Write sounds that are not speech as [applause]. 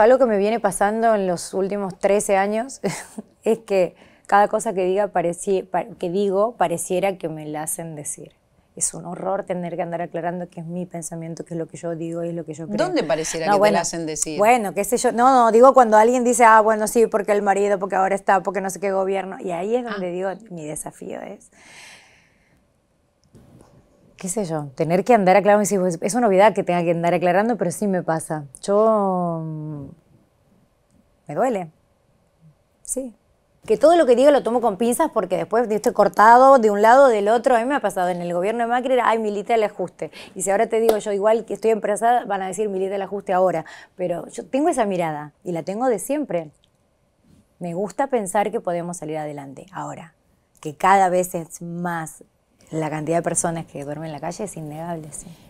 algo que me viene pasando en los últimos 13 años [laughs] es que cada cosa que, diga que digo pareciera que me la hacen decir. Es un horror tener que andar aclarando que es mi pensamiento, que es lo que yo digo y es lo que yo creo. ¿Dónde pareciera que te la hacen decir? Bueno, qué sé yo. No, no, digo cuando alguien dice, ah, bueno, sí, porque el marido, porque ahora está, porque no sé qué gobierno. Y ahí es donde ah. digo, mi desafío es qué sé yo, tener que andar aclarando, es una novedad que tenga que andar aclarando, pero sí me pasa. Yo me duele. Sí. Que todo lo que digo lo tomo con pinzas porque después estoy cortado de un lado, del otro. A mí me ha pasado en el gobierno de Macri, era, ay, milita el ajuste. Y si ahora te digo yo igual que estoy empresada, van a decir milita el ajuste ahora. Pero yo tengo esa mirada y la tengo de siempre. Me gusta pensar que podemos salir adelante. Ahora, que cada vez es más la cantidad de personas que duermen en la calle es innegable. Sí.